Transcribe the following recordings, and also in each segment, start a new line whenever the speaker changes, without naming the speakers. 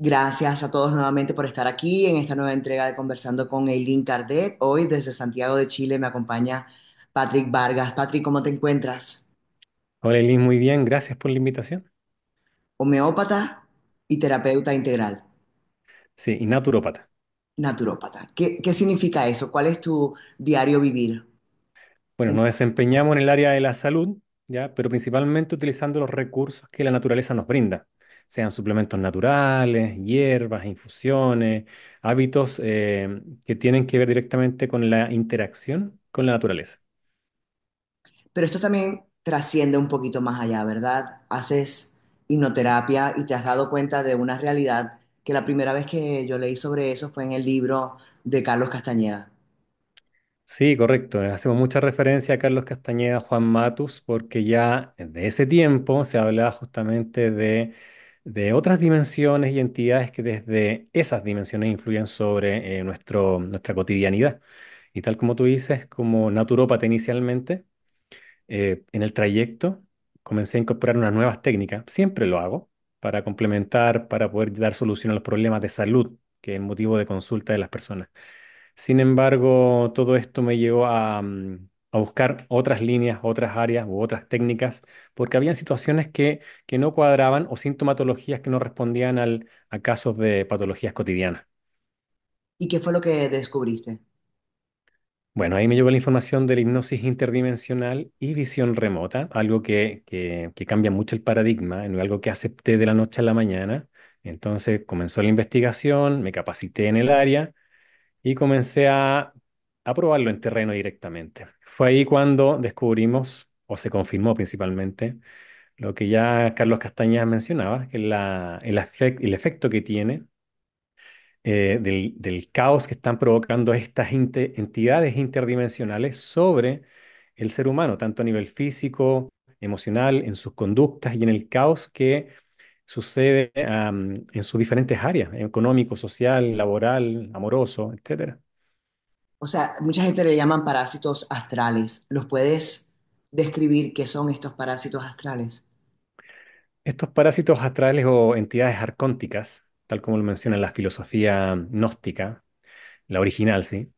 Gracias a todos nuevamente por estar aquí en esta nueva entrega de Conversando con Eileen Cardet. Hoy desde Santiago de Chile me acompaña Patrick Vargas. Patrick, ¿cómo te encuentras?
Hola Eileen, muy bien, gracias por la invitación.
Homeópata y terapeuta integral.
Sí, y naturópata.
Naturópata. ¿Qué, qué significa eso? ¿Cuál es tu diario vivir?
Bueno, nos desempeñamos en el área de la salud, ¿ya? pero principalmente utilizando los recursos que la naturaleza nos brinda sean suplementos naturales, hierbas, infusiones, hábitos eh, que tienen que ver directamente con la interacción con la naturaleza.
Pero esto también trasciende un poquito más allá, ¿verdad? Haces hipnoterapia y te has dado cuenta de una realidad que la primera vez que yo leí sobre eso fue en el libro de Carlos Castañeda.
Sí, correcto. Hacemos mucha referencia a Carlos Castañeda, Juan Matus, porque ya de ese tiempo se hablaba justamente de de otras dimensiones y entidades que desde esas dimensiones influyen sobre eh, nuestro, nuestra cotidianidad. Y tal como tú dices, como naturópata inicialmente, eh, en el trayecto comencé a incorporar unas nuevas técnicas, siempre lo hago, para complementar, para poder dar solución a los problemas de salud, que es motivo de consulta de las personas. Sin embargo, todo esto me llevó a, mm, a buscar otras líneas, otras áreas u otras técnicas, porque habían situaciones que, no cuadraban o sintomatologías que no respondían al, a casos de patologías cotidianas.
¿Y qué fue lo que descubriste?
Bueno, ahí me llegó la información de la hipnosis interdimensional y visión remota, algo que, cambia mucho el paradigma, algo que acepté de la noche a la mañana. Entonces comenzó la investigación, me capacité en el área y comencé a, a probarlo en terreno directamente. Fue ahí cuando descubrimos, o se confirmó principalmente, lo que ya Carlos Castañeda mencionaba, que el, efecto que tiene eh, del, caos que están provocando estas entidades interdimensionales sobre el ser humano, tanto a nivel físico, emocional, en sus conductas y en el caos que sucede en sus diferentes áreas, económico, social, laboral, amoroso, etc
o sea, mucha gente le llaman parásitos astrales. ¿Los puedes describir qué son estos parásitos astrales?
Estos parásitos astrales o entidades arcónticas, tal como lo menciona la filosofía gnóstica, la original, ¿sí?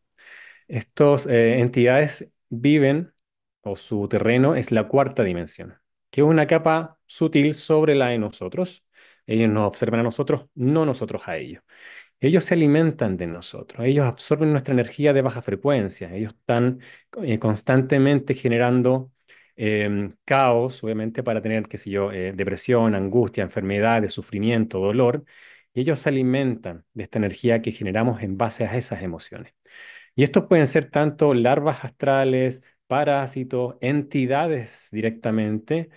Estas eh, entidades viven, o su terreno es la cuarta dimensión, que es una capa sutil sobre la de nosotros. Ellos nos observan a nosotros, no nosotros a ellos. Ellos se alimentan de nosotros, ellos absorben nuestra energía de baja frecuencia, ellos están eh, constantemente generando em, caos, obviamente, para tener, qué sé yo, eh, depresión, angustia, enfermedades, sufrimiento, dolor. Y ellos se alimentan de esta energía que generamos en base a esas emociones. Y estos pueden ser tanto larvas astrales, parásitos, entidades directamente,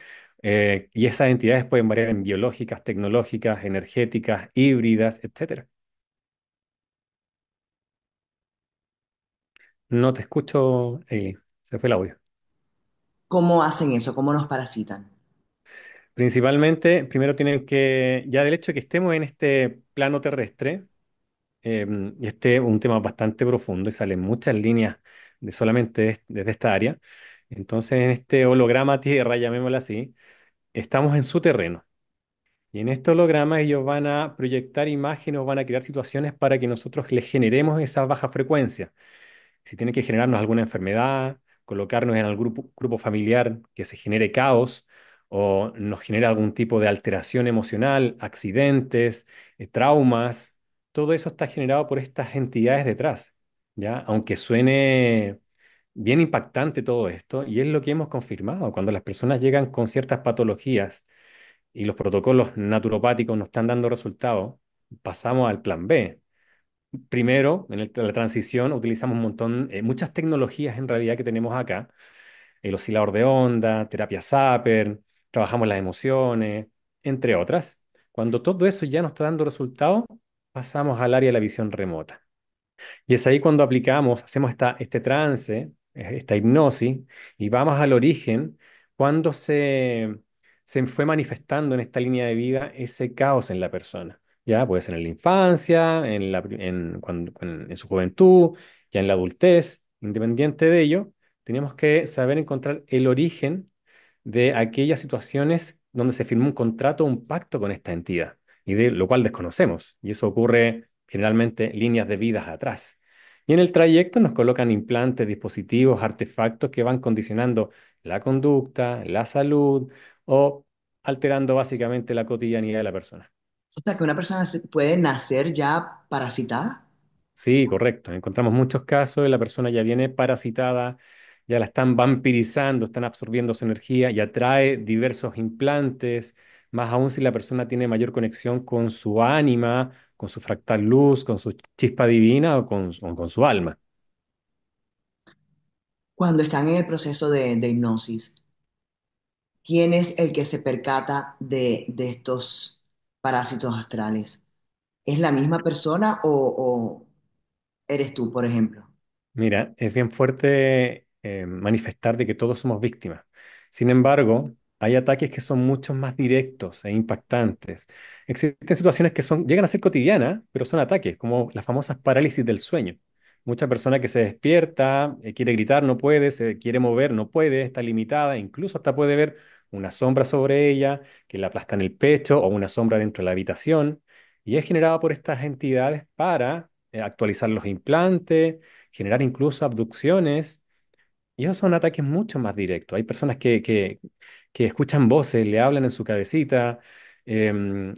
eh, y esas entidades pueden variar en biológicas, tecnológicas, energéticas, híbridas, etc. No te escucho, Eileen. Se fue el audio.
¿Cómo hacen eso? ¿Cómo nos parasitan?
Principalmente, primero tienen que, ya del hecho de que estemos en este plano terrestre, em, y este es un tema bastante profundo y salen muchas líneas de solamente desde esta área. Entonces, en este holograma Tierra, llamémoslo así, estamos en su terreno. Y en este holograma ellos van a proyectar imágenes o van a crear situaciones para que nosotros les generemos esa baja frecuencia si tiene que generarnos alguna enfermedad, colocarnos en algún grupo, familiar que se genere caos o nos genere algún tipo de alteración emocional, accidentes, eh, traumas, todo eso está generado por estas entidades detrás, ¿ya? Aunque suene bien impactante todo esto, y es lo que hemos confirmado, cuando las personas llegan con ciertas patologías y los protocolos naturopáticos no están dando resultados, pasamos al plan B, primero, en, la transición, utilizamos un montón, eh, muchas tecnologías en realidad que tenemos acá. El oscilador de onda, terapia Zapper, trabajamos las emociones, entre otras. Cuando todo eso ya nos está dando resultado, pasamos al área de la visión remota. Y es ahí cuando aplicamos, hacemos esta, este trance, eh, esta hipnosis, y vamos al origen, cuando se, se fue manifestando en esta línea de vida ese caos en la persona. ¿ya? Puede ser en la infancia, en, su juventud, ya en la adultez, independiente de ello, tenemos que saber encontrar el origen de aquellas situaciones donde se firmó un contrato un pacto con esta entidad, y de lo cual desconocemos. Y eso ocurre generalmente líneas de vidas atrás. Y en el trayecto nos colocan implantes, dispositivos, artefactos que van condicionando la conducta, la salud o alterando básicamente la cotidianidad de la persona.
O sea, que una persona puede nacer ya parasitada.
Sí, correcto. Encontramos muchos casos de la persona ya viene parasitada, ya la están vampirizando, están absorbiendo su energía, ya trae diversos implantes, más aún si la persona tiene mayor conexión con su ánima, con su fractal luz, con su chispa divina o con, con su alma.
Cuando están en el proceso de, hipnosis, ¿quién es el que se percata de, de estos? parásitos astrales. ¿Es la misma persona o, eres tú, por ejemplo?
Mira, es bien fuerte eh, manifestar de que todos somos víctimas. Sin embargo, hay ataques que son mucho más directos e impactantes. Existen situaciones que son, llegan a ser cotidianas, pero son ataques, como las famosas parálisis del sueño. Mucha persona que se despierta, eh, quiere gritar, no puede, se quiere mover, no puede, está limitada, incluso hasta puede ver una sombra sobre ella, que la aplasta en el pecho o una sombra dentro de la habitación. Y es generada por estas entidades para eh, actualizar los implantes, generar incluso abducciones. Y esos son ataques mucho más directos. Hay personas que, escuchan voces, le hablan en su cabecita, em,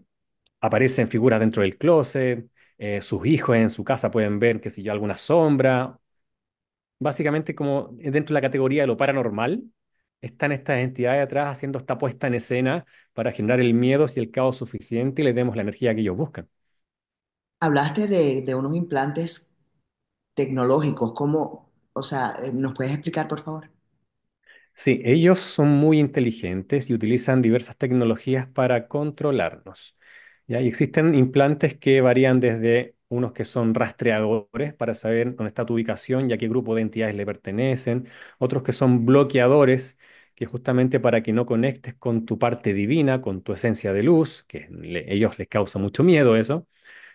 aparecen figuras dentro del closet, eh, sus hijos en su casa pueden ver, que si alguna sombra. Básicamente como eh, dentro de la categoría de lo paranormal, están estas entidades atrás haciendo esta puesta en escena para generar el miedo y el caos suficiente y les demos la energía que ellos buscan.
Hablaste de, unos implantes tecnológicos, ¿cómo, o sea, eh, nos puedes explicar, por favor?
Sí, ellos son muy inteligentes y utilizan diversas tecnologías para controlarnos. ¿ya? Y existen implantes que varían desde unos que son rastreadores para saber dónde está tu ubicación y a qué grupo de entidades le pertenecen, otros que son bloqueadores, que justamente para que no conectes con tu parte divina, con tu esencia de luz, que a ellos les causa mucho miedo eso,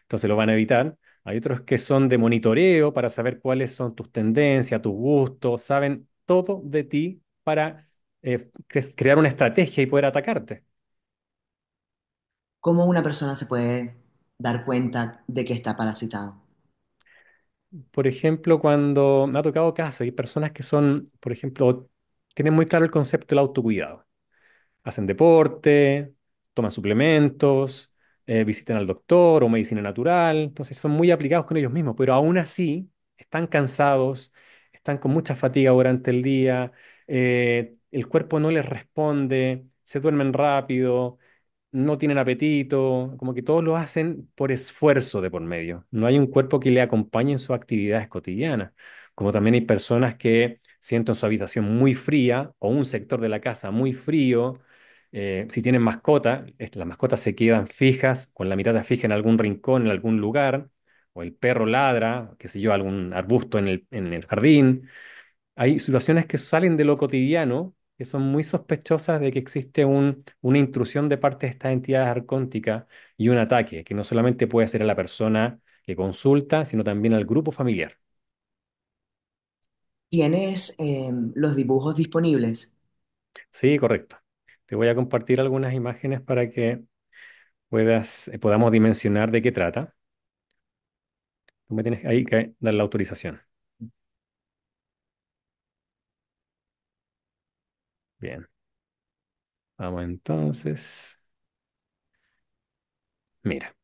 entonces lo van a evitar. Hay otros que son de monitoreo para saber cuáles son tus tendencias, tus gustos, saben todo de ti para eh, crear una
estrategia y poder atacarte. ¿Cómo una persona se puede dar cuenta de que está parasitado?
Por ejemplo, cuando me ha tocado caso, hay personas que son, por ejemplo, tienen muy claro el concepto del autocuidado. Hacen deporte, toman suplementos, eh, visitan al doctor o medicina natural, entonces son muy aplicados con ellos mismos, pero aún así están cansados, están con mucha fatiga durante el día, eh, el cuerpo no les responde, se duermen rápido, no tienen apetito, como que todos lo hacen por esfuerzo de por medio. No hay un cuerpo que le acompañe en sus actividades cotidianas. Como también hay personas que sienten su habitación muy fría o un sector de la casa muy frío. Eh, si tienen mascota, las mascotas se quedan fijas, con la mirada fija en algún rincón, en algún lugar, o el perro ladra, qué sé yo, algún arbusto en el, en el jardín. Hay situaciones que salen de lo cotidiano que son muy sospechosas de que existe una intrusión de parte de estas entidades arcónticas y un ataque que no solamente puede ser a la persona que consulta, sino también al grupo familiar.
¿Tienes em, los dibujos disponibles?
Sí, correcto. Te voy a compartir algunas imágenes para que puedas, eh, podamos dimensionar de qué trata. Tú me tienes ahí que dar la autorización. Bien. Vamos entonces. Mira.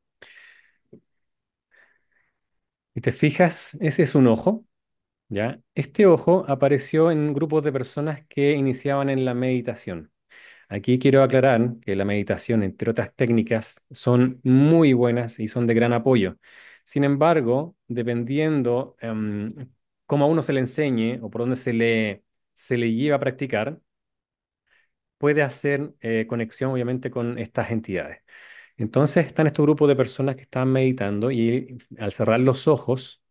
Y te fijas, ese es un ojo, ¿ya? Este ojo apareció en grupos de personas que iniciaban en la meditación. Aquí quiero aclarar que la meditación, entre otras técnicas, son muy buenas y son de gran apoyo. Sin embargo, dependiendo como em, cómo a uno se le enseñe o por dónde se le, se le lleva a practicar, puede hacer eh, conexión obviamente con estas entidades. Entonces están estos grupos de personas que estaban meditando y al cerrar los ojos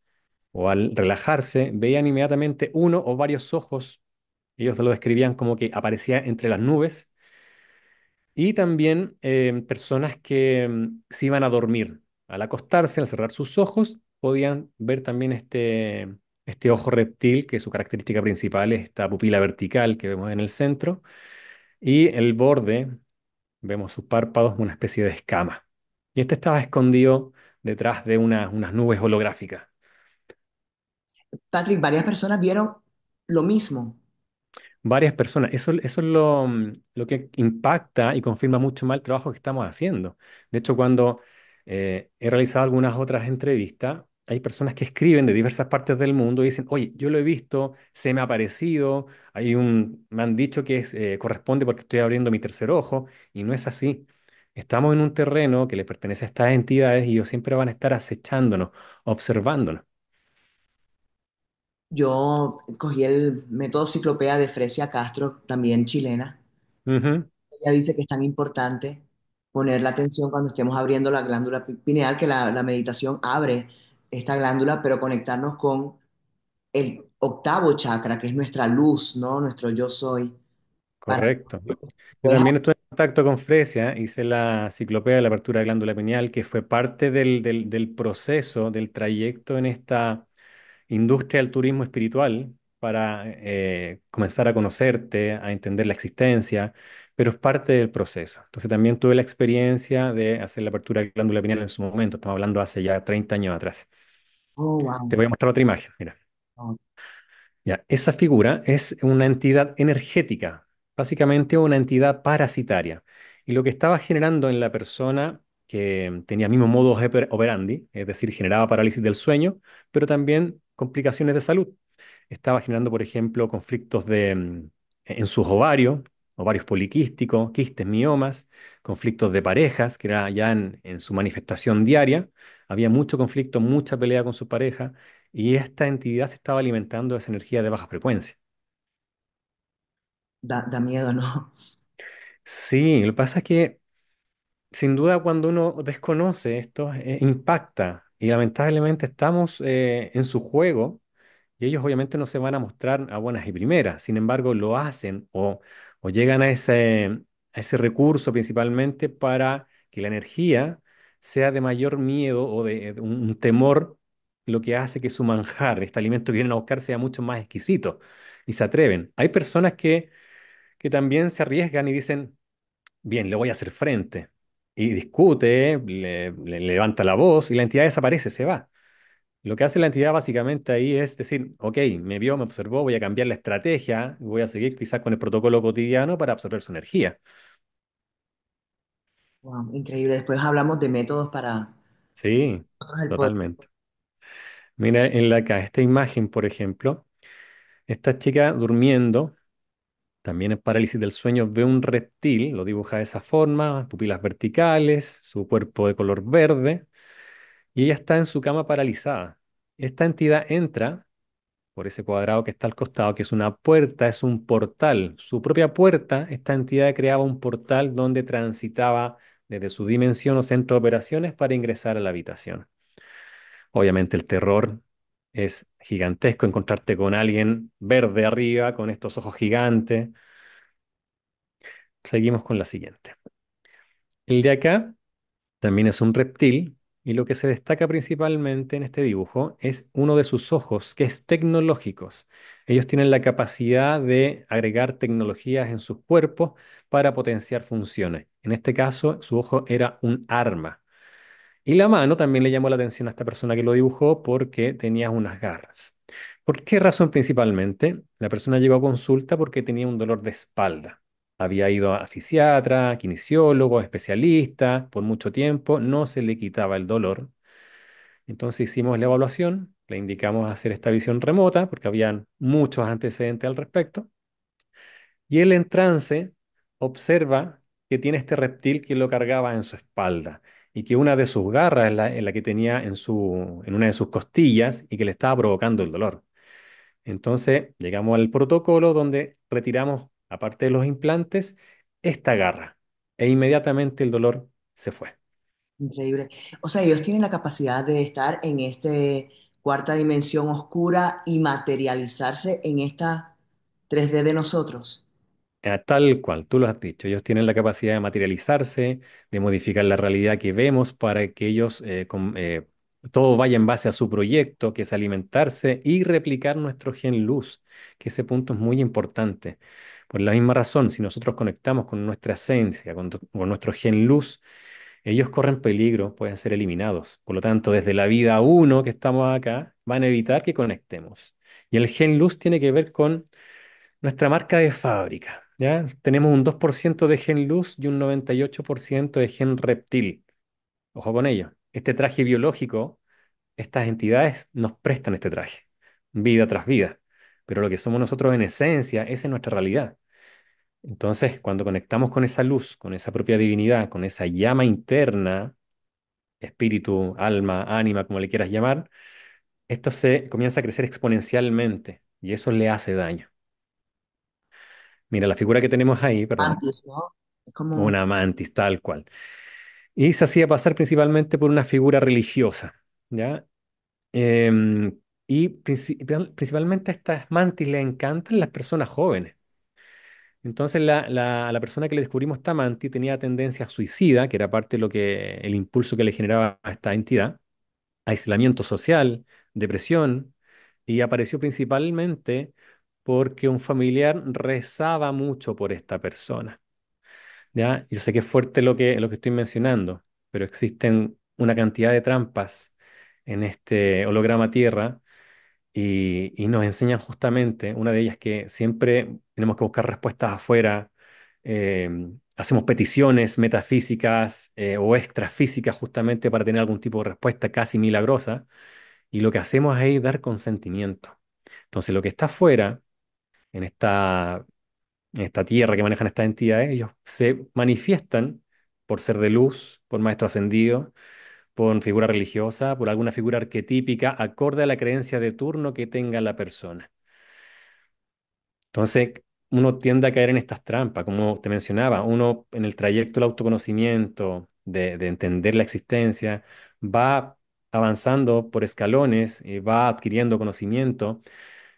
o al relajarse veían inmediatamente uno o varios ojos, ellos lo describían como que aparecía entre las nubes, y también eh, personas que mm, se iban a dormir. Al acostarse, al cerrar sus ojos, podían ver también este, este ojo reptil, que su característica principal es esta pupila vertical que vemos en el centro, y el borde, vemos sus párpados, una especie de escama. Y este estaba escondido detrás de unas nubes holográficas.
Patrick, varias personas vieron lo mismo.
Varias personas. Eso, eso es lo, que impacta y confirma mucho más el trabajo que estamos haciendo. De hecho, cuando eh, he realizado algunas otras entrevistas, hay personas que escriben de diversas partes del mundo y dicen, oye, yo lo he visto, se me ha aparecido, hay un, me han dicho que eh, corresponde porque estoy abriendo mi tercer ojo, y no es así. Estamos en un terreno que le pertenece a estas entidades y ellos siempre van a estar acechándonos, observándonos.
Yo cogí el método ciclopea de Fresia Castro, también chilena.
Ella
dice que es tan importante poner la atención cuando estemos abriendo la glándula pineal, que la, la meditación abre esta glándula, pero conectarnos con el octavo chakra, que es nuestra luz, ¿no? Nuestro yo soy. Correcto. Yo
también estuve en contacto con Fresia, hice la ciclopea de la apertura de glándula pineal, que fue parte del, del, proceso, del trayecto en esta industria del turismo espiritual para eh, comenzar a conocerte, a entender la existencia, pero es parte del proceso. Entonces también tuve la experiencia de hacer la apertura de glándula pineal en su momento, estamos hablando hace ya 30 años atrás. Oh, Te voy a mostrar otra imagen, Ya, esa figura es una entidad energética, básicamente una entidad parasitaria. Y lo que estaba generando en la persona que tenía mismo modo operandi, es decir, generaba parálisis del sueño, pero también complicaciones de salud. Estaba generando, por ejemplo, conflictos de, mm, en sus ovarios, ovarios poliquísticos, quistes, miomas, conflictos de parejas, que era ya en su manifestación diaria, había mucho conflicto, mucha pelea con su pareja y esta entidad se estaba alimentando de esa energía de baja frecuencia.
Da, da miedo, ¿no?
Sí, lo que pasa es que sin duda cuando uno desconoce esto eh, impacta y lamentablemente estamos eh, en su juego y ellos obviamente no se van a mostrar a buenas y primeras, sin embargo lo hacen o, o llegan a ese, a ese recurso principalmente para que la energía sea de mayor miedo o de, eh, un, temor lo que hace que su manjar, este alimento que vienen a buscar, sea mucho más exquisito y se atreven. Hay personas que, también se arriesgan y dicen, bien, le voy a hacer frente. Y discute, levanta la voz y la entidad desaparece, se va. Lo que hace la entidad básicamente ahí es decir, ok, me vio, me observó, voy a cambiar la estrategia, voy a seguir quizás con el protocolo cotidiano para absorber su energía
increíble. Después hablamos de métodos para
Sí, totalmente. Mira, en la acá, esta imagen, por ejemplo, esta chica durmiendo, también en parálisis del sueño, ve un reptil, lo dibuja de esa forma, pupilas verticales, su cuerpo de color verde, y ella está en su cama paralizada. Esta entidad entra por ese cuadrado que está al costado, que es una puerta, es un portal. Su propia puerta, esta entidad creaba un portal donde transitaba desde su dimensión o centro de operaciones para ingresar a la habitación. Obviamente el terror es gigantesco encontrarte con alguien verde arriba, con estos ojos gigantes. Seguimos con la siguiente. El de acá también es un reptil, y lo que se destaca principalmente en este dibujo es uno de sus ojos, que es tecnológico. Ellos tienen la capacidad de agregar tecnologías en sus cuerpos para potenciar funciones. En este caso, su ojo era un arma. Y la mano también le llamó la atención a esta persona que lo dibujó porque tenía unas garras. ¿Por qué razón principalmente? La persona llegó a consulta porque tenía un dolor de espalda. Había ido a fisiatra, kinesiólogo, especialista por mucho tiempo, no se le quitaba el dolor. Entonces hicimos la evaluación, le indicamos hacer esta visión remota porque habían muchos antecedentes al respecto. Y él en trance observa que tiene este reptil que lo cargaba en su espalda y que una de sus garras es la, la que tenía en, su, en una de sus costillas y que le estaba provocando el dolor. Entonces llegamos al protocolo donde retiramos aparte de los implantes, esta garra. E inmediatamente el dolor se fue.
Increíble. O sea, ellos tienen la capacidad de estar en esta cuarta dimensión oscura y materializarse en esta 3D de nosotros.
Eh, tal cual, tú lo has dicho, ellos tienen la capacidad de materializarse, de modificar la realidad que vemos para que ellos eh, eh, todo vaya en base a su proyecto, que es alimentarse y replicar nuestro gen luz, que ese punto es muy importante. Por la misma razón, si nosotros conectamos con nuestra esencia, con, nuestro gen luz, ellos corren peligro, pueden ser eliminados. Por lo tanto, desde la vida 1 que estamos acá, van a evitar que conectemos. Y el gen luz tiene que ver con nuestra marca de fábrica. Tenemos un 2% de gen luz y un 98% de gen reptil. Ojo con ello. Este traje biológico, estas entidades nos prestan este traje, vida tras vida. Pero lo que somos nosotros en esencia, esa es nuestra realidad. Entonces, cuando conectamos con esa luz, con esa propia divinidad, con esa llama interna, espíritu, alma, ánima, como le quieras llamar, esto se comienza a crecer exponencialmente y eso le hace daño. Mira, la figura que tenemos ahí, perdón. como... Una mantis, tal cual. Y se hacía pasar principalmente por una figura religiosa, ¿ya? Em, y principalmente a estas mantis le encantan las personas jóvenes. Entonces la, persona que le descubrimos Tamanti tenía tendencia a suicida, que era parte de lo que el impulso que le generaba a esta entidad, aislamiento social, depresión, y apareció principalmente porque un familiar rezaba mucho por esta persona. ¿Ya? Yo sé que es fuerte lo que, lo que estoy mencionando, pero existen una cantidad de trampas en este holograma Tierra y, nos enseñan justamente, una de ellas que siempre tenemos que buscar respuestas afuera, eh, hacemos peticiones metafísicas eh, o extrafísicas justamente para tener algún tipo de respuesta casi milagrosa, y lo que hacemos es dar consentimiento. Entonces lo que está afuera, en esta, en esta tierra que manejan estas entidades, ellos se manifiestan por ser de luz, por maestro ascendido, por figura religiosa, por alguna figura arquetípica, acorde a la creencia de turno que tenga la persona. Entonces, uno tiende a caer en estas trampas, como te mencionaba, uno en el trayecto del autoconocimiento, de, entender la existencia, va avanzando por escalones, eh, va adquiriendo conocimiento,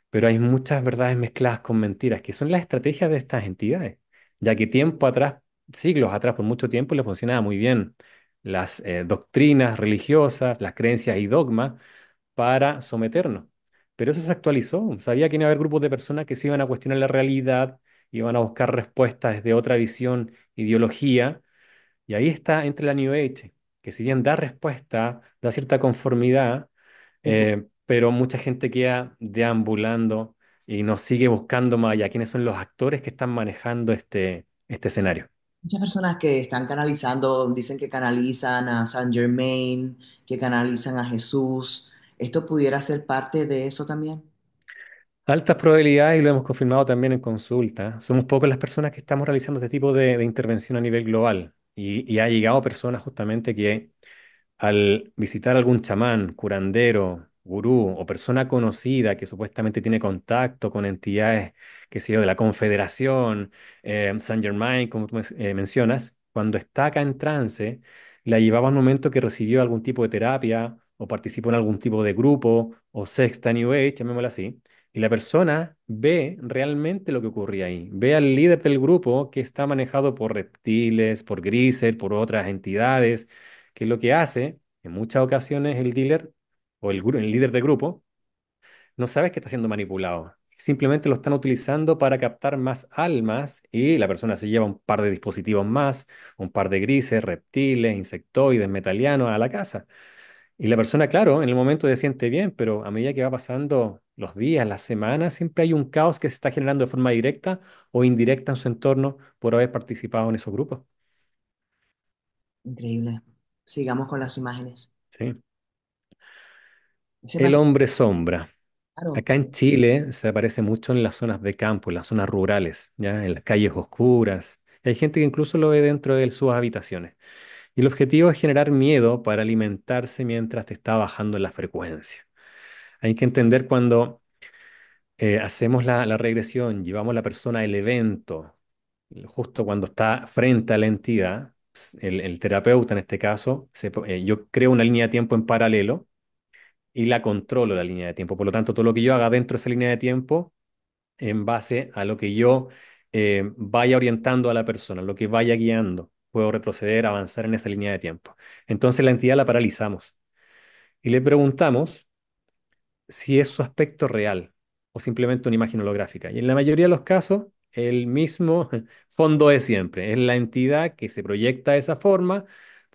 pero hay muchas verdades mezcladas con mentiras, que son las estrategias de estas entidades, ya que tiempo atrás, siglos atrás, por mucho tiempo, les funcionaba muy bien las eh, doctrinas religiosas, las creencias y dogmas para someternos. Pero eso se actualizó. Sabía que iba a haber grupos de personas que se iban a cuestionar la realidad, iban a buscar respuestas de otra visión, ideología. Y ahí está entre la New Age, que si bien da respuesta, da cierta conformidad, eh, pero mucha gente queda deambulando y nos sigue buscando más allá quiénes son los actores que están manejando este, este escenario
muchas personas que están canalizando, dicen que canalizan a San Germain, que canalizan a Jesús. ¿Esto pudiera ser parte de eso también?
Altas probabilidades y lo hemos confirmado también en consulta. Somos pocas las personas que estamos realizando este tipo de, intervención a nivel global y, ha llegado personas justamente que al visitar algún chamán, curandero, gurú o persona conocida que supuestamente tiene contacto con entidades, que sé yo, de la Confederación, San eh, Saint Germain, como tú eh, mencionas, cuando está acá en trance, la llevaba al un momento que recibió algún tipo de terapia o participó en algún tipo de grupo o sexta New Age, llamémoslo así, y la persona ve realmente lo que ocurría ahí, ve al líder del grupo que está manejado por reptiles, por grises, por otras entidades, que lo que hace en muchas ocasiones el dealer o el, líder de grupo, no sabes que está siendo manipulado. Simplemente lo están utilizando para captar más almas y la persona se lleva un par de dispositivos más, un par de grises, reptiles, insectoides, metalianos a la casa. Y la persona, claro, en el momento se siente bien, pero a medida que va pasando los días, las semanas, siempre hay un caos que se está generando de forma directa o indirecta en su entorno por haber participado en esos
grupos. Increíble. Sigamos con las imágenes. Sí. El
hombre sombra. Acá en Chile se aparece mucho en las zonas de campo, en las zonas rurales, ¿ya? en las calles oscuras. Hay gente que incluso lo ve dentro de sus habitaciones. Y el objetivo es generar miedo para alimentarse mientras te está bajando la frecuencia. Hay que entender cuando eh, hacemos la, regresión, llevamos a la persona al evento, justo cuando está frente a la entidad, el, terapeuta en este caso, eh, yo creo una línea de tiempo en paralelo y la controlo la línea de tiempo. Por lo tanto, todo lo que yo haga dentro de esa línea de tiempo, en base a lo que yo eh, vaya orientando a la persona, lo que vaya guiando, puedo retroceder, avanzar en esa línea de tiempo. Entonces la entidad la paralizamos y le preguntamos si es su aspecto real o simplemente una imagen holográfica. Y en la mayoría de los casos, el mismo fondo es siempre, es la entidad que se proyecta de esa forma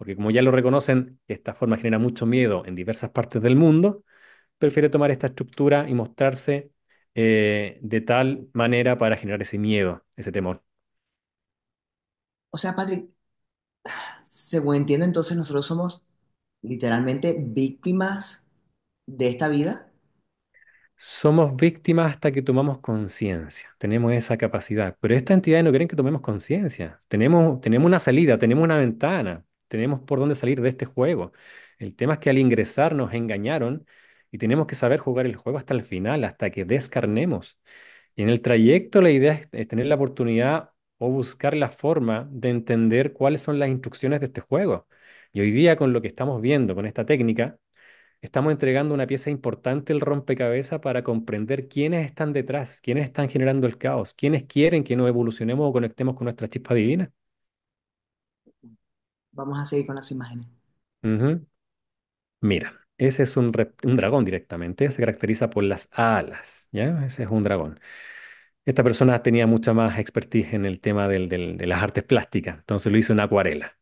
porque como ya lo reconocen, esta forma genera mucho miedo en diversas partes del mundo, prefiere tomar esta estructura y mostrarse eh, de tal manera para generar ese miedo, ese temor.
O sea, Patrick, según entiendo, entonces nosotros somos literalmente víctimas de esta vida.
Somos víctimas hasta que tomamos conciencia, tenemos esa capacidad, pero esta entidad no quieren que tomemos conciencia, tenemos, tenemos una salida, tenemos una ventana, tenemos por dónde salir de este juego. El tema es que al ingresar nos engañaron y tenemos que saber jugar el juego hasta el final, hasta que descarnemos. Y en el trayecto la idea es tener la oportunidad o buscar la forma de entender cuáles son las instrucciones de este juego. Y hoy día con lo que estamos viendo, con esta técnica, estamos entregando una pieza importante el rompecabezas para comprender quiénes están detrás, quiénes están generando el caos, quiénes quieren que nos evolucionemos o conectemos con nuestra chispa divina.
Vamos a seguir con las imágenes.
Mira, ese es un, dragón directamente, se caracteriza por las alas, ¿ya? Ese es un dragón. Esta persona tenía mucha más expertise en el tema de las artes plásticas, entonces lo hizo en acuarela.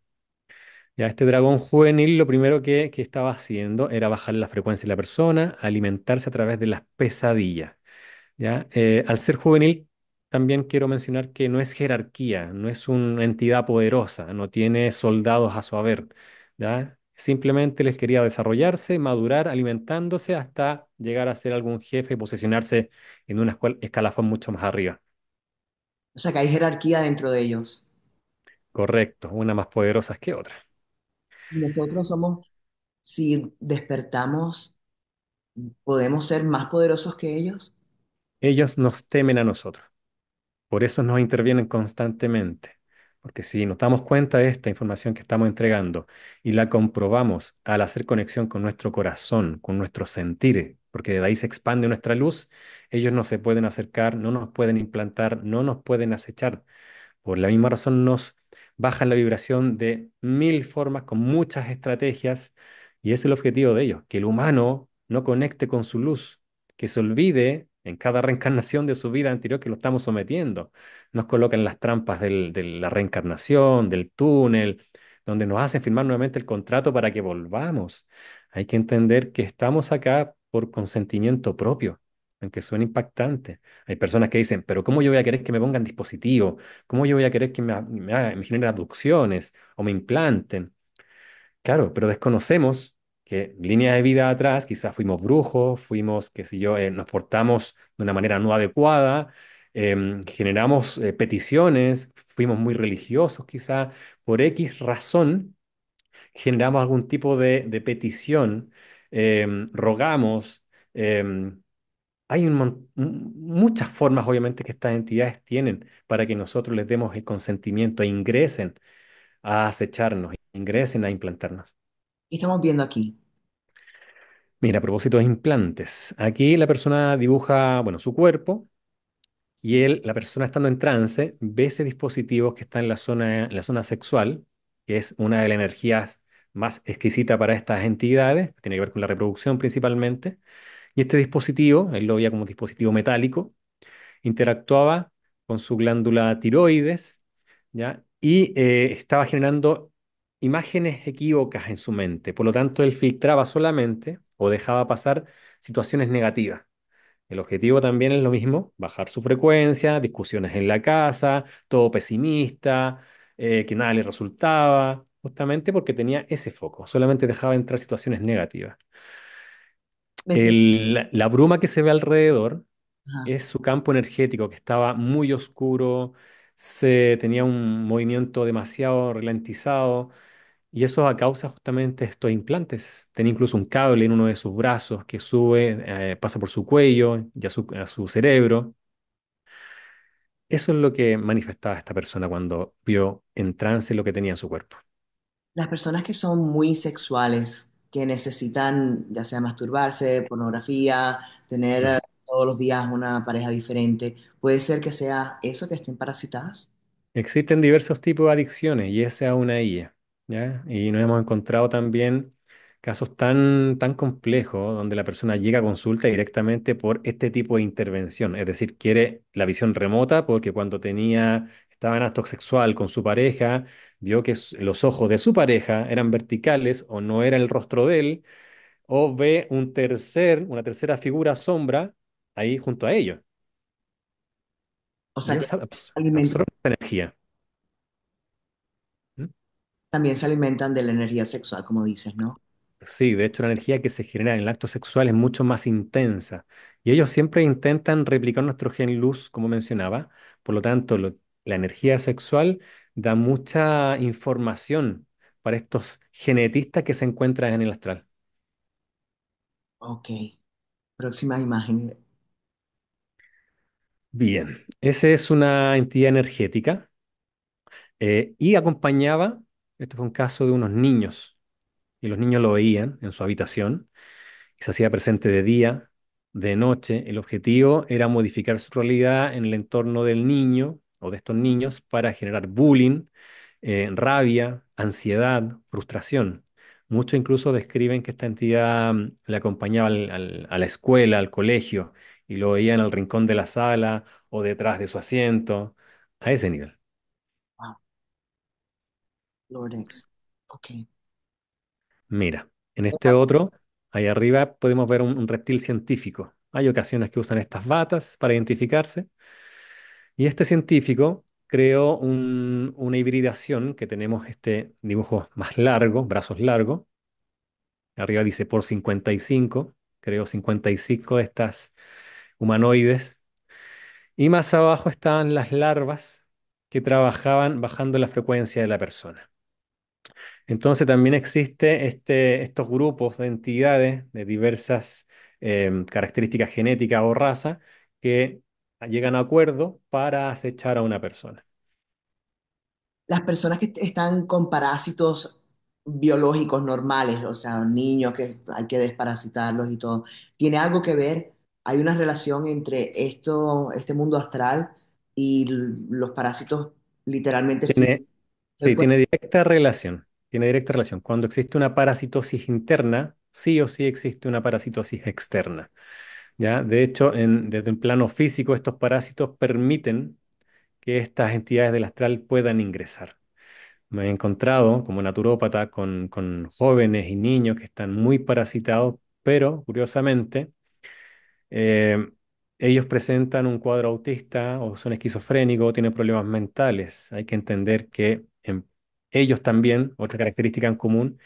Ya este dragón juvenil lo primero que, estaba haciendo era bajar la frecuencia de la persona, alimentarse a través de las pesadillas. ¿ya? Eh, al ser juvenil también quiero mencionar que no es jerarquía, no es una entidad poderosa, no tiene soldados a su haber. Simplemente les quería desarrollarse, madurar, alimentándose hasta llegar a ser algún jefe y posicionarse en una escalafón mucho más arriba.
O sea que hay jerarquía dentro de ellos.
Correcto, una más poderosa que otra.
Nosotros somos, si despertamos, podemos ser más poderosos que ellos.
Ellos nos temen a nosotros. Por eso nos intervienen constantemente. Porque si nos damos cuenta de esta información que estamos entregando y la comprobamos al hacer conexión con nuestro corazón, con nuestro sentir, porque de ahí se expande nuestra luz, ellos no se pueden acercar, no nos pueden implantar, no nos pueden acechar. Por la misma razón nos bajan la vibración de mil formas, con muchas estrategias, y es el objetivo de ellos, que el humano no conecte con su luz, que se olvide en cada reencarnación de su vida anterior que lo estamos sometiendo. Nos colocan las trampas de la reencarnación, del túnel, donde nos hacen firmar nuevamente el contrato para que volvamos. Hay que entender que estamos acá por consentimiento propio, aunque suene impactante. Hay personas que dicen, pero ¿cómo yo voy a querer que me pongan dispositivo? ¿Cómo yo voy a querer que me, me generen abducciones o me implanten? Claro, pero desconocemos que línea de vida atrás, quizás fuimos brujos, fuimos, qué sé yo, eh, nos portamos de una manera no adecuada, em, generamos eh, peticiones, fuimos muy religiosos quizás, por X razón generamos algún tipo de, petición, em, rogamos. Em, hay muchas formas, obviamente, que estas entidades tienen para que nosotros les demos el consentimiento e ingresen a acecharnos, ingresen a implantarnos.
Y estamos viendo aquí
Mira, a propósito de implantes, aquí la persona dibuja, bueno, su cuerpo y él, la persona estando en trance, ve ese dispositivo que está en la zona, la zona sexual, que es una de las energías más exquisitas para estas entidades, tiene que ver con la reproducción principalmente. Y este dispositivo, él lo veía como dispositivo metálico, interactuaba con su glándula tiroides, ¿ya? Y eh, estaba generando imágenes equívocas en su mente. Por lo tanto, él filtraba solamente o dejaba pasar situaciones negativas. El objetivo también es lo mismo, bajar su frecuencia, discusiones en la casa, todo pesimista, eh, que nada le resultaba, justamente porque tenía ese foco, solamente dejaba entrar situaciones negativas. la, bruma que se ve alrededor es su campo energético que estaba muy oscuro, se tenía un movimiento demasiado ralentizado, y eso a causa justamente de estos implantes. tiene incluso un cable en uno de sus brazos que sube, eh, pasa por su cuello y a su, cerebro. Eso es lo que manifestaba esta persona cuando vio en trance lo que tenía en su cuerpo.
Las personas que son muy sexuales, que necesitan ya sea masturbarse, pornografía, tener mm. todos los días una pareja diferente, puede ser que sea eso que estén parasitadas.
Existen diversos tipos de adicciones y esa es una de ellas. Y nos hemos encontrado también casos tan, tan complejos donde la persona llega a consulta directamente por este tipo de intervención, es decir, quiere la visión remota porque cuando tenía, estaba en acto sexual con su pareja, vio que los ojos de su pareja eran verticales o no era el rostro de él, o ve un tercer, una tercera figura sombra ahí junto a ellos. O sea, energía.
También se alimentan de la energía sexual, como dices, ¿no?
Sí, de hecho la energía que se genera en el acto sexual es mucho más intensa y ellos siempre intentan replicar nuestro gen luz, como mencionaba. Por lo tanto, la energía sexual da mucha información para estos genetistas que se encuentran en el astral.
Ok. Próxima imagen.
Bien, esa es una entidad energética eh, y acompañaba este fue un caso de unos niños y los niños lo veían en su habitación y se hacía presente de día, de noche. El objetivo era modificar su realidad en el entorno del niño o de estos niños para generar bullying, eh, rabia, ansiedad, frustración. Muchos incluso describen que esta entidad mm, le acompañaba a la escuela, al colegio, y lo veía en el rincón de la sala o detrás de su asiento, a ese nivel. Ok. Mira, en este otro, ahí arriba podemos ver un, reptil científico. Hay ocasiones que usan estas batas para identificarse. Y este científico creó una hibridación que tenemos este dibujo más largo, brazos largos. Arriba dice por 55, creo 55 de estas humanoides. Y más abajo estaban las larvas que trabajaban bajando la frecuencia de la persona. Entonces también existe este, estos grupos de entidades de diversas em, características genéticas o raza que llegan a acuerdo para acechar a una persona.
Las personas que están con parásitos biológicos normales, o sea, niños que hay que desparasitarlos y todo, ¿tiene algo que ver? ¿Hay una relación entre esto, este mundo astral y los parásitos literalmente Sí, tiene
directa relación. Tiene directa relación. Cuando existe una parasitosis interna, sí o sí existe una parasitosis externa. ¿ya? De hecho, desde el plano físico, estos parásitos permiten que estas entidades del astral puedan ingresar. Me he encontrado como naturópata con, jóvenes y niños que están muy parasitados, pero curiosamente, eh, ellos presentan un cuadro autista o son esquizofrénicos o tienen problemas mentales. Hay que entender que ellos también, otra característica en común,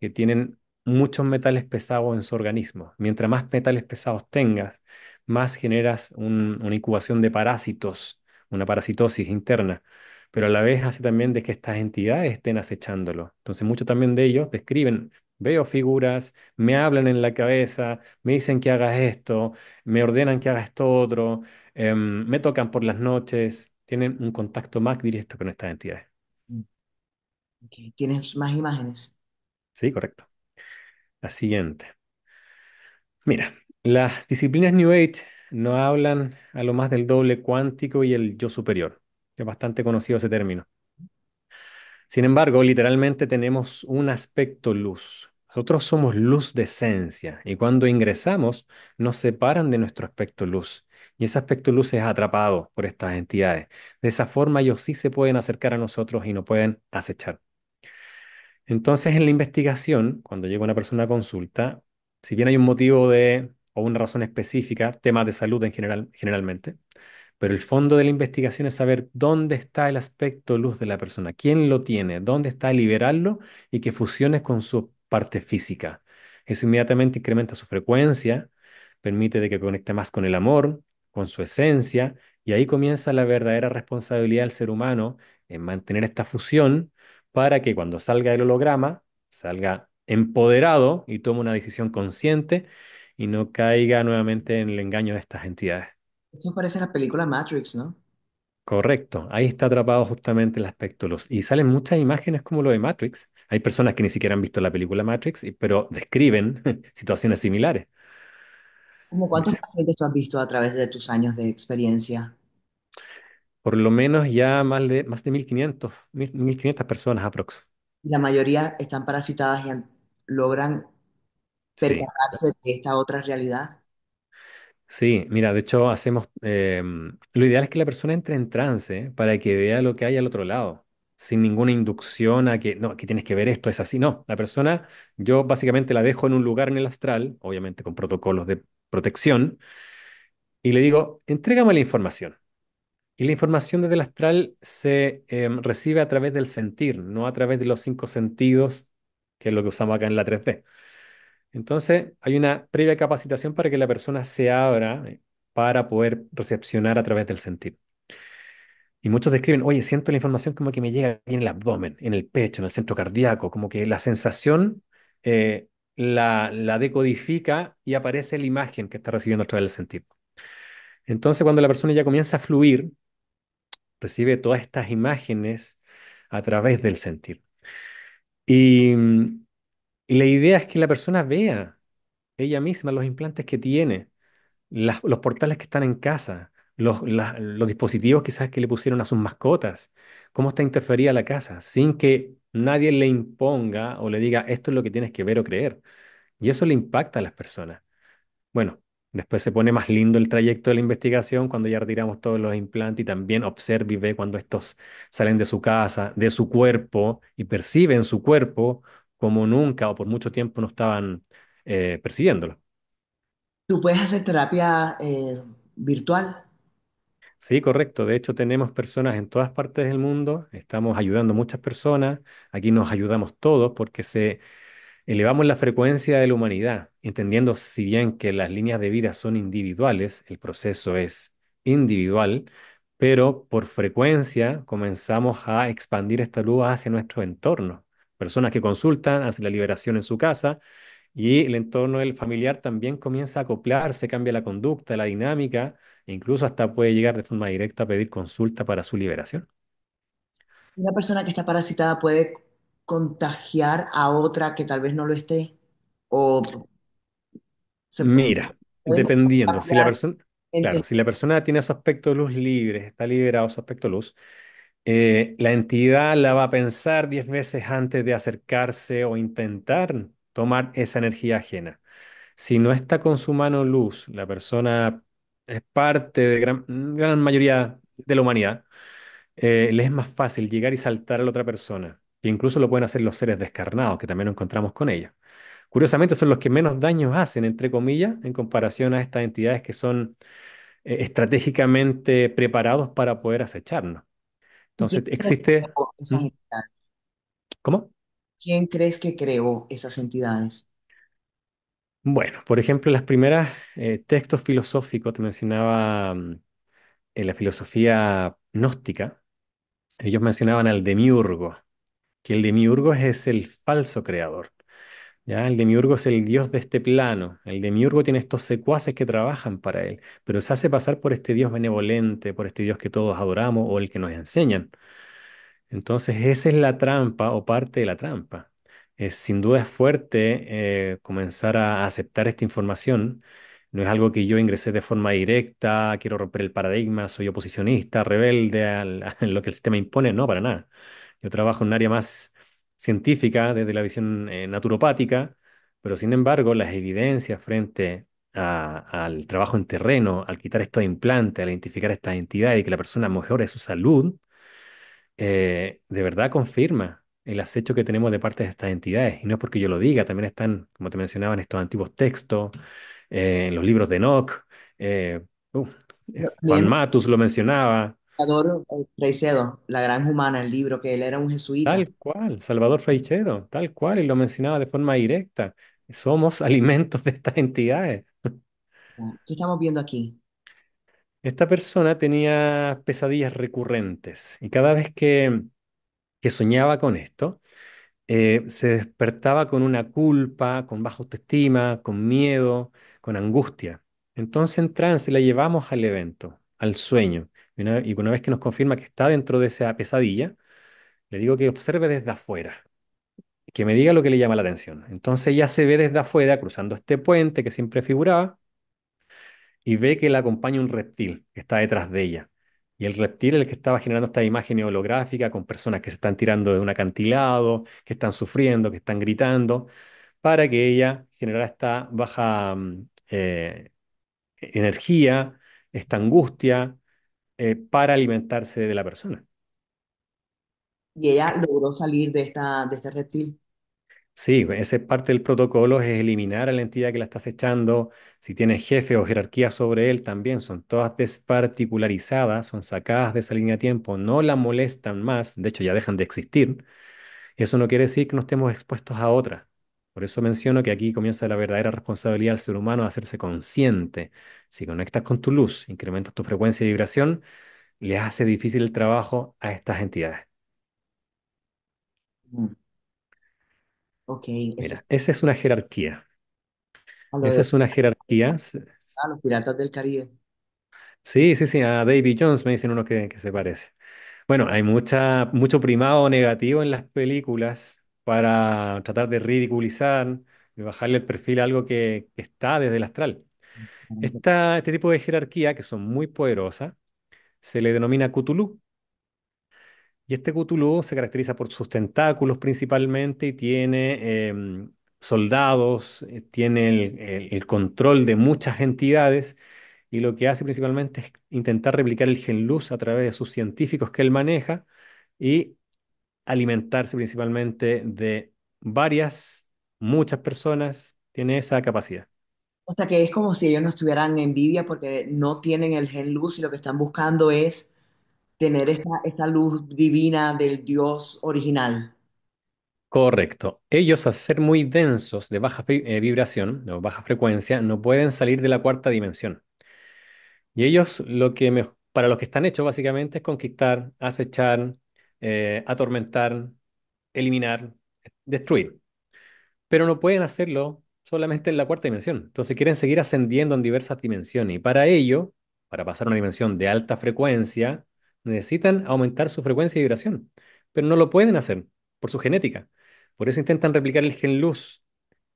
que tienen muchos metales pesados en su organismo. Mientras más metales pesados tengas, más generas una incubación de parásitos, una parasitosis interna, pero a la vez hace también de que estas entidades estén acechándolo. Entonces, muchos también de ellos describen, veo figuras, me hablan en la cabeza, me dicen que hagas esto, me ordenan que hagas esto otro, em, me tocan por las noches, tienen un contacto más directo con estas entidades.
¿Tienes más imágenes?
Sí, correcto. La siguiente. Mira, las disciplinas New Age no hablan a lo más del doble cuántico y el yo superior. Es bastante conocido ese término. Sin embargo, literalmente tenemos un aspecto luz. Nosotros somos luz de esencia y cuando ingresamos nos separan de nuestro aspecto luz. Y ese aspecto luz es atrapado por estas entidades. De esa forma ellos sí se pueden acercar a nosotros y nos pueden acechar. Entonces, en la investigación, cuando llega una persona a consulta, si bien hay un motivo de o una razón específica, temas de salud en general, generalmente, pero el fondo de la investigación es saber dónde está el aspecto luz de la persona, quién lo tiene, dónde está liberarlo y que fusiones con su parte física. Eso inmediatamente incrementa su frecuencia, permite de que conecte más con el amor, con su esencia, y ahí comienza la verdadera responsabilidad del ser humano en mantener esta fusión para que cuando salga el holograma salga empoderado y tome una decisión consciente y no caiga nuevamente en el engaño de estas entidades.
Esto parece la película Matrix, ¿no?
Correcto, ahí está atrapado justamente el aspecto Y salen muchas imágenes como lo de Matrix. Hay personas que ni siquiera han visto la película Matrix, pero describen situaciones similares.
cuántos pacientes tú has visto a través de tus años de experiencia?
por lo menos ya más de, más de 1.500, 1.500 personas aprox.
La mayoría están parasitadas y logran de esta otra realidad.
Sí, mira, de hecho hacemos, em, lo ideal es que la persona entre en trance para que vea lo que hay al otro lado, sin ninguna inducción a que, no, que tienes que ver esto, es así, no, la persona, yo básicamente la dejo en un lugar en el astral, obviamente con protocolos de protección, y le digo, entrégame la información. Y la información desde el astral se em, recibe a través del sentir, no a través de los cinco sentidos, que es lo que usamos acá en la 3D. Entonces, hay una previa capacitación para que la persona se abra eh, para poder recepcionar a través del sentir. Y muchos describen, oye, siento la información como que me llega en el abdomen, en el pecho, en el centro cardíaco, como que la sensación eh, la, la, decodifica y aparece la imagen que está recibiendo a través del sentir. Entonces, cuando la persona ya comienza a fluir, recibe todas estas imágenes a través del sentir. Mm, y, la idea es que la persona vea ella misma los implantes que tiene, los portales que están en casa, los, los, dispositivos quizás que le pusieron a sus mascotas, cómo está interferida la casa, sin que nadie le imponga o le diga esto es lo que tienes que ver o creer. Y eso le impacta a las personas. Bueno, Después se pone más lindo el trayecto de la investigación cuando ya retiramos todos los implantes y también observa y ve cuando estos salen de su casa, de su cuerpo y perciben su cuerpo como nunca o por mucho tiempo no estaban eh, percibiéndolo.
¿Tú puedes hacer terapia eh, virtual?
Sí, correcto. De hecho, tenemos personas en todas partes del mundo. Estamos ayudando a muchas personas. Aquí nos ayudamos todos porque se Elevamos la frecuencia de la humanidad, entendiendo si bien que las líneas de vida son individuales, el proceso es individual, pero por frecuencia comenzamos a expandir esta luz hacia nuestro entorno. Personas que consultan hacen la liberación en su casa y el entorno del familiar también comienza a acoplarse, cambia la conducta, la dinámica, e incluso hasta puede llegar de forma directa a pedir consulta para su liberación.
Una persona que está parasitada puede contagiar a otra que tal vez no lo esté? O
Mira, dependiendo, si la persona, si la persona tiene su aspecto luz libre, está liberado su aspecto luz, eh, la entidad la va a pensar diez veces antes de acercarse o intentar tomar esa energía ajena. Si no está con su mano luz, la persona es parte de gran, gran mayoría de la humanidad, eh, le es más fácil llegar y saltar a la otra persona incluso lo pueden hacer los seres descarnados, que también nos encontramos con ellos. Curiosamente, son los que menos daños hacen, entre comillas, en comparación a estas entidades que son eh, estratégicamente preparados para poder acecharnos.
Entonces, existe... ¿Cómo? ¿Quién crees que creó esas entidades?
Bueno, por ejemplo, las primeras primeros eh, textos filosóficos, te mencionaba mm, en la filosofía gnóstica, ellos mencionaban al demiurgo, que el demiurgo es el falso creador. ¿Ya? El demiurgo es el dios de este plano. El demiurgo tiene estos secuaces que trabajan para él, pero se hace pasar por este dios benevolente, por este dios que todos adoramos o el que nos enseñan. Entonces, esa es la trampa o parte de la trampa. Es, sin duda es fuerte eh, comenzar a aceptar esta información. No es algo que yo ingresé de forma directa, quiero romper el paradigma, soy oposicionista, rebelde a lo que el sistema impone, no, para nada. Yo trabajo en un área más científica desde la visión eh, naturopática, pero sin embargo las evidencias frente al trabajo en terreno, al quitar estos implantes, al identificar estas entidades y que la persona mejore su salud, eh, de verdad confirma el acecho que tenemos de parte de estas entidades. Y no es porque yo lo diga, también están, como te mencionaba, en estos antiguos textos, en eh, los libros de Enoch, Juan Matus lo mencionaba,
Salvador eh, Freixedo, La Gran Humana, el libro, que él era un jesuita. Tal
cual, Salvador Freixedo, tal cual, y lo mencionaba de forma directa. Somos alimentos de estas entidades.
Ah, ¿Qué estamos viendo aquí?
Esta persona tenía pesadillas recurrentes y cada vez que, soñaba con esto, eh, se despertaba con una culpa, con baja autoestima, con miedo, con angustia. Entonces en trance la llevamos al evento, al sueño. Y una, vez que nos confirma que está dentro de esa pesadilla, le digo que observe desde afuera, que me diga lo que le llama la atención. Entonces ya se ve desde afuera cruzando este puente que siempre figuraba y ve que la acompaña un reptil que está detrás de ella. Y el reptil es el que estaba generando esta imagen holográfica con personas que se están tirando de un acantilado, que están sufriendo, que están gritando, para que ella generara esta baja mm, eh, energía, esta angustia, eh, para alimentarse de la persona.
¿Y ella logró salir de, esta, de este reptil?
Sí, esa parte del protocolo, es eliminar a la entidad que la estás echando. Si tienes jefe o jerarquía sobre él, también son todas desparticularizadas, son sacadas de esa línea de tiempo, no la molestan más, de hecho ya dejan de existir. Eso no quiere decir que no estemos expuestos a otra. Por eso menciono que aquí comienza la verdadera responsabilidad del ser humano de hacerse consciente. Si conectas con tu luz, incrementas tu frecuencia de vibración, le hace difícil el trabajo a estas entidades. Mm. esa es una jerarquía. Esa es una jerarquía.
A los piratas del Caribe.
Sí, sí, sí, a David Jones me dicen uno que, que se parece. Bueno, hay mucha, mucho primado negativo en las películas para tratar de ridiculizar, y bajarle el perfil a algo que, está desde el astral. este tipo de jerarquía, que son muy poderosas, se le denomina Cthulhu. Y este Cthulhu se caracteriza por sus tentáculos principalmente y tiene em, soldados, eh, tiene el, control de muchas entidades y lo que hace principalmente es intentar replicar el gen luz a través de sus científicos que él maneja y alimentarse principalmente de varias, muchas personas, tiene esa capacidad.
O sea que es como si ellos no estuvieran envidia porque no tienen el gen luz y lo que están buscando es tener esa, luz divina del Dios original.
Correcto. Ellos al ser muy densos de baja eh, vibración de baja frecuencia no pueden salir de la cuarta dimensión. Y ellos lo que para los que están hechos básicamente es conquistar, acechar, eh, atormentar, eliminar, destruir. Pero no pueden hacerlo solamente en la cuarta dimensión. Entonces quieren seguir ascendiendo en diversas dimensiones. Y para ello, para pasar a una dimensión de alta frecuencia, necesitan aumentar su frecuencia y vibración. Pero no lo pueden hacer por su genética. Por eso intentan replicar el gen luz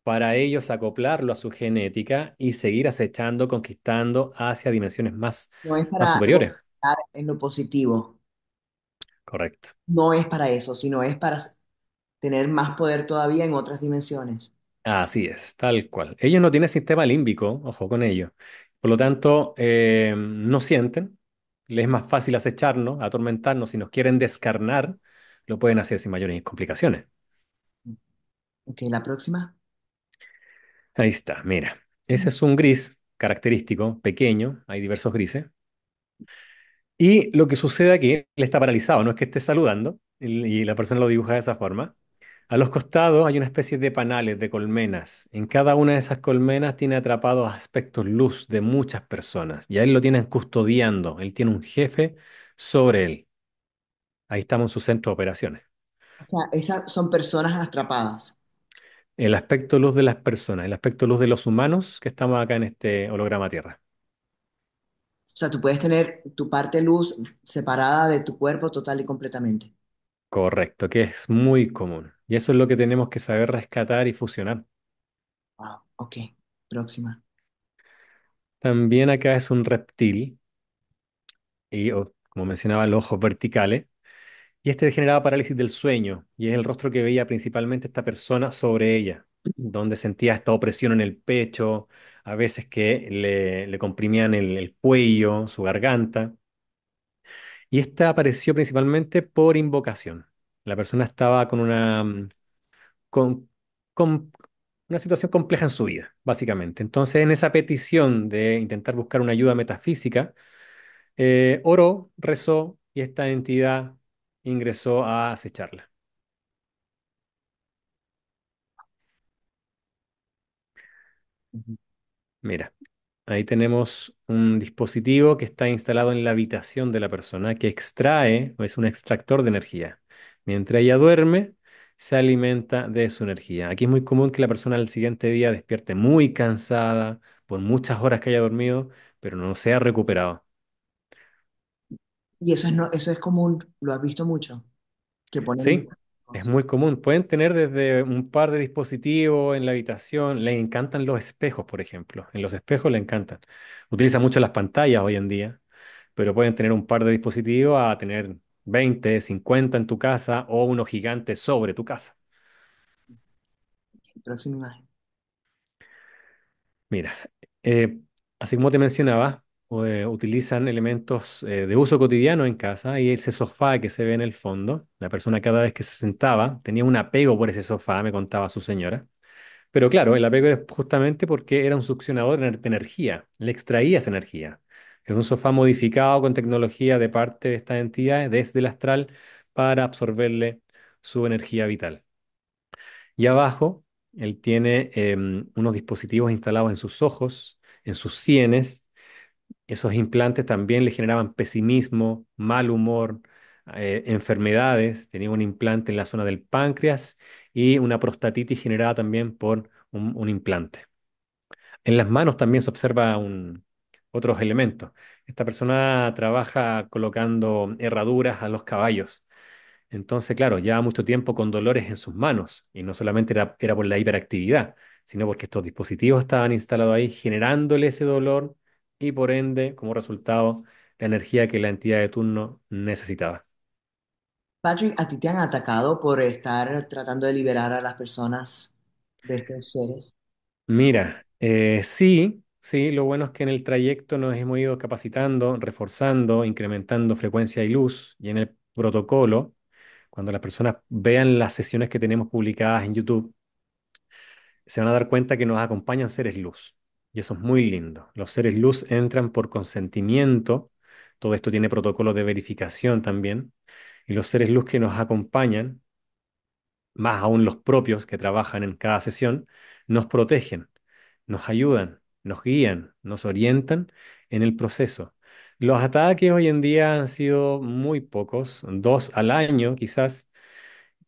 para ellos acoplarlo a su genética y seguir acechando, conquistando hacia dimensiones más, más superiores.
En lo positivo. Correcto. No es para eso, sino es para tener más poder todavía en otras dimensiones.
Así es, tal cual. Ellos no tienen sistema límbico, ojo con ello. Por lo tanto, eh, no sienten, les es más fácil acecharnos, atormentarnos. Si nos quieren descarnar, lo pueden hacer sin mayores complicaciones.
Ok, la próxima.
Ahí está, mira. Ese es un gris característico, pequeño, hay diversos grises. Y lo que sucede aquí, él está paralizado, no es que esté saludando, y la persona lo dibuja de esa forma. A los costados hay una especie de panales, de colmenas. En cada una de esas colmenas tiene atrapados aspectos luz de muchas personas. Y a él lo tienen custodiando. Él tiene un jefe sobre él. Ahí estamos en su centro de operaciones.
O sea, esas son personas atrapadas.
El aspecto luz de las personas, el aspecto luz de los humanos que estamos acá en este holograma Tierra.
O sea, tú puedes tener tu parte luz separada de tu cuerpo total y completamente.
Correcto, que es muy común. Y eso es lo que tenemos que saber rescatar y fusionar.
Wow, ok. Próxima.
También acá es un reptil, y como mencionaba, los ojos verticales. Y este generaba parálisis del sueño, y es el rostro que veía principalmente esta persona sobre ella donde sentía esta opresión en el pecho, a veces que le, comprimían el, cuello, su garganta. Y esta apareció principalmente por invocación. La persona estaba con una, mm, con, una situación compleja en su vida, básicamente. Entonces, en esa petición de intentar buscar una ayuda metafísica, Oro eh, oró, rezó y esta entidad ingresó a acecharla. Mira, ahí tenemos un dispositivo que está instalado en la habitación de la persona que extrae, o es un extractor de energía. Mientras ella duerme, se alimenta de su energía. Aquí es muy común que la persona al siguiente día despierte muy cansada por muchas horas que haya dormido, pero no se ha recuperado.
Y eso es, no, eso es común, lo has visto mucho, ¿Sí?
Es muy común. Pueden tener desde un par de dispositivos en la habitación. Le encantan los espejos, por ejemplo. En los espejos le encantan. Utiliza mucho las pantallas hoy en día, pero pueden tener un par de dispositivos a tener 20, 50 en tu casa o uno gigante sobre tu casa.
Próxima imagen.
Mira, eh, así como te mencionaba, eh, utilizan elementos eh, de uso cotidiano en casa y ese sofá que se ve en el fondo, la persona cada vez que se sentaba tenía un apego por ese sofá, me contaba su señora. Pero claro, el apego es justamente porque era un succionador de energía, le extraía esa energía. Es un sofá modificado con tecnología de parte de esta entidad desde el astral para absorberle su energía vital. Y abajo, él tiene em, unos dispositivos instalados en sus ojos, en sus sienes, esos implantes también le generaban pesimismo, mal humor, eh, enfermedades. Tenía un implante en la zona del páncreas y una prostatitis generada también por un, implante. En las manos también se observa otros elementos. Esta persona trabaja colocando herraduras a los caballos. Entonces, claro, lleva mucho tiempo con dolores en sus manos y no solamente era, era por la hiperactividad, sino porque estos dispositivos estaban instalados ahí generándole ese dolor y por ende, como resultado, la energía que la entidad de turno necesitaba.
Patrick, ¿a ti te han atacado por estar tratando de liberar a las personas de estos seres?
Mira, eh, sí, sí, lo bueno es que en el trayecto nos hemos ido capacitando, reforzando, incrementando frecuencia y luz, y en el protocolo, cuando las personas vean las sesiones que tenemos publicadas en YouTube, se van a dar cuenta que nos acompañan seres luz. Y eso es muy lindo. Los seres luz entran por consentimiento. Todo esto tiene protocolo de verificación también. Y los seres luz que nos acompañan, más aún los propios que trabajan en cada sesión, nos protegen, nos ayudan, nos guían, nos orientan en el proceso. Los ataques hoy en día han sido muy pocos, dos al año quizás,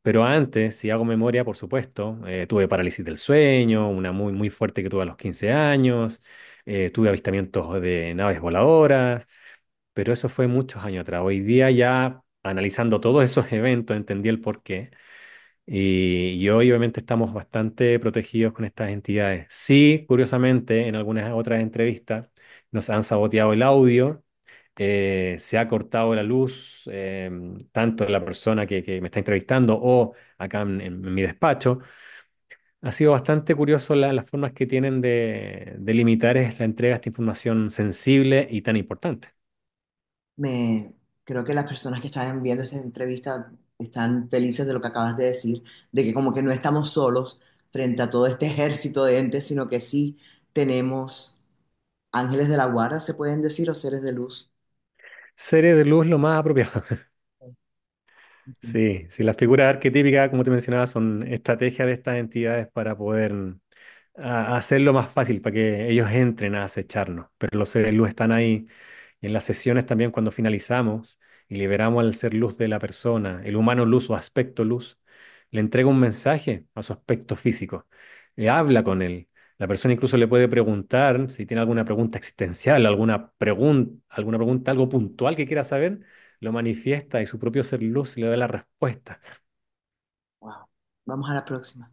pero antes, si hago memoria, por supuesto, eh, tuve parálisis del sueño, una muy, muy fuerte que tuve a los 15 años, eh, tuve avistamientos de naves voladoras, pero eso fue muchos años atrás. Hoy día ya analizando todos esos eventos entendí el porqué. Y, y hoy obviamente estamos bastante protegidos con estas entidades. Sí, curiosamente, en algunas otras entrevistas nos han saboteado el audio eh, se ha cortado la luz, em, tanto en la persona que, me está entrevistando o acá en, mi despacho. Ha sido bastante curioso las formas que tienen de, limitar es la entrega de esta información sensible y tan importante.
Me, creo que las personas que están viendo esta entrevista están felices de lo que acabas de decir, de que como que no estamos solos frente a todo este ejército de entes, sino que sí tenemos ángeles de la guarda, se pueden decir, o seres de luz Seres
de luz lo más apropiado. Sí, sí, las figuras arquetípicas, como te mencionaba, son estrategias de estas entidades para poder ah, hacerlo más fácil, para que ellos entren a acecharnos. Pero los seres de luz están ahí. en las sesiones también, cuando finalizamos y liberamos al ser luz de la persona, el humano luz o aspecto luz, le entrega un mensaje a su aspecto físico, le habla con él, la persona incluso le puede preguntar si tiene alguna pregunta existencial, alguna, alguna pregunta, algo puntual que quiera saber, lo manifiesta y su propio ser luz le da la respuesta.
Wow. Vamos a la próxima.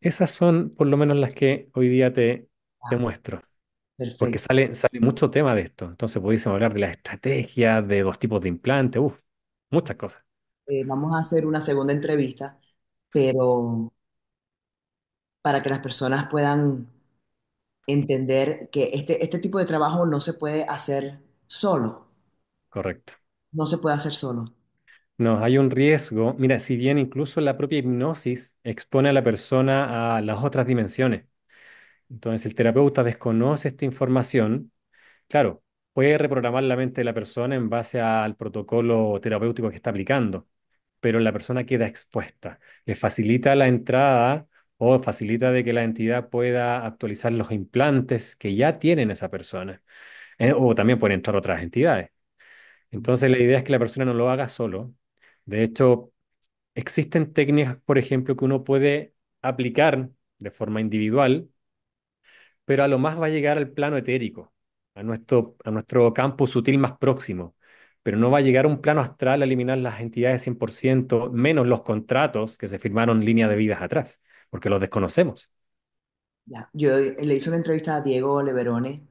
Esas son por lo menos las que hoy día te, ah, muestro. Porque sale, sale mucho tema de esto. Entonces pudiésemos hablar de la
estrategia,
de los tipos de implante, muchas cosas.
Eh, vamos a hacer una segunda entrevista, pero para que las personas puedan entender que este, este, tipo de trabajo no se puede hacer solo. Correcto. No se puede hacer solo.
No, hay un riesgo. Mira, si bien incluso la propia hipnosis expone a la persona a las otras dimensiones. Entonces, el terapeuta desconoce esta información. Claro, puede reprogramar la mente de la persona en base al protocolo terapéutico que está aplicando, pero la persona queda expuesta. Le facilita la entrada o facilita de que la entidad pueda actualizar los implantes que ya tienen esa persona, eh, o también pueden entrar otras entidades. Entonces la idea es que la persona no lo haga solo. De hecho, existen técnicas, por ejemplo, que uno puede aplicar de forma individual, pero a lo más va a llegar al plano etérico, a nuestro, a nuestro campo sutil más próximo, pero no va a llegar a un plano astral a eliminar las entidades 100%, menos los contratos que se firmaron línea de vidas atrás porque lo desconocemos.
Ya, Yo eh, le hice una entrevista a Diego Leverone,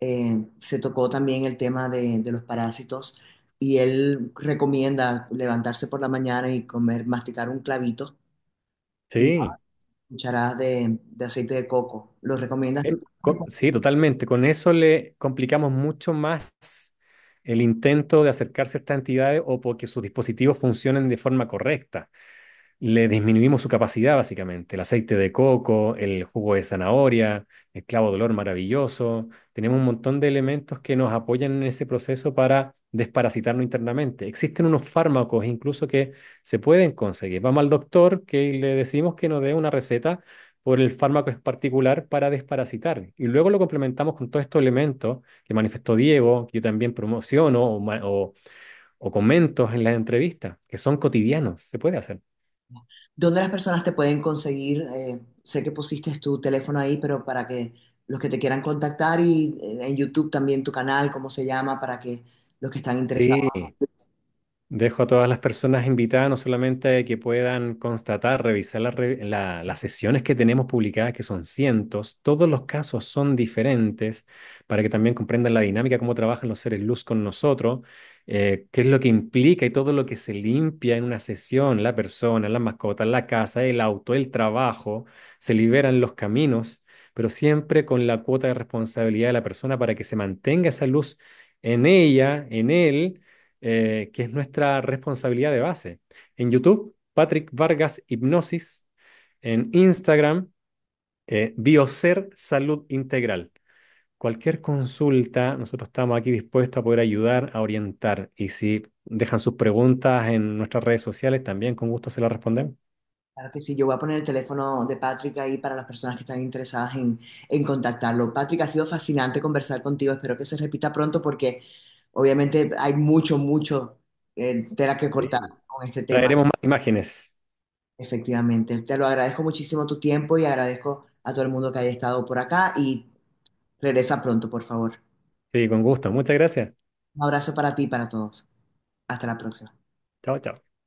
eh, se tocó también el tema de, los parásitos y él recomienda levantarse por la mañana y comer, masticar un clavito Sí. cucharadas de, aceite de coco. ¿Lo recomiendas eh,
sí, totalmente. Con eso le complicamos mucho más el intento de acercarse a estas entidades o porque sus dispositivos funcionen de forma correcta le disminuimos su capacidad básicamente. El aceite de coco, el jugo de zanahoria, el clavo de olor maravilloso. Tenemos un montón de elementos que nos apoyan en ese proceso para desparasitarnos internamente. Existen unos fármacos incluso que se pueden conseguir. Vamos al doctor que le decimos que nos dé una receta por el fármaco en particular para desparasitar. Y luego lo complementamos con todos estos elementos que manifestó Diego, que yo también promociono o, o comento en las entrevistas, que son cotidianos, se puede hacer.
¿Dónde las personas te pueden conseguir? Eh, sé que pusiste tu teléfono ahí, pero para que los que te quieran contactar y eh, en YouTube también tu canal, ¿cómo se llama? Para que los que están interesados.
Dejo a todas las personas invitadas, no solamente que puedan constatar, revisar las sesiones que tenemos publicadas, que son cientos, todos los casos son diferentes, para que también comprendan la dinámica, cómo trabajan los seres luz con nosotros, eh, qué es lo que implica y todo lo que se limpia en una sesión, la persona, la mascotas la casa, el auto, el trabajo, se liberan los caminos, pero siempre con la cuota de responsabilidad de la persona para que se mantenga esa luz en ella, en él eh, que es nuestra responsabilidad de base. En YouTube, Patrick Vargas Hipnosis. En Instagram, eh, Bioser Salud Integral. Cualquier consulta, nosotros estamos aquí dispuestos a poder ayudar, a orientar. Y si dejan sus preguntas en nuestras redes sociales, también con gusto se las respondemos.
Claro que sí, yo voy a poner el teléfono de Patrick ahí para las personas que están interesadas en, en contactarlo. Patrick, ha sido fascinante conversar contigo, espero que se repita pronto porque obviamente hay mucho, mucho eh, que cortar con este tema. Traeremos
más imágenes.
Efectivamente, te lo agradezco muchísimo tu tiempo y agradezco a todo el mundo que haya estado por acá y regresa pronto, por favor.
Sí, con gusto. Muchas gracias.
Un abrazo para ti y para todos. Hasta la próxima. Chao, chao.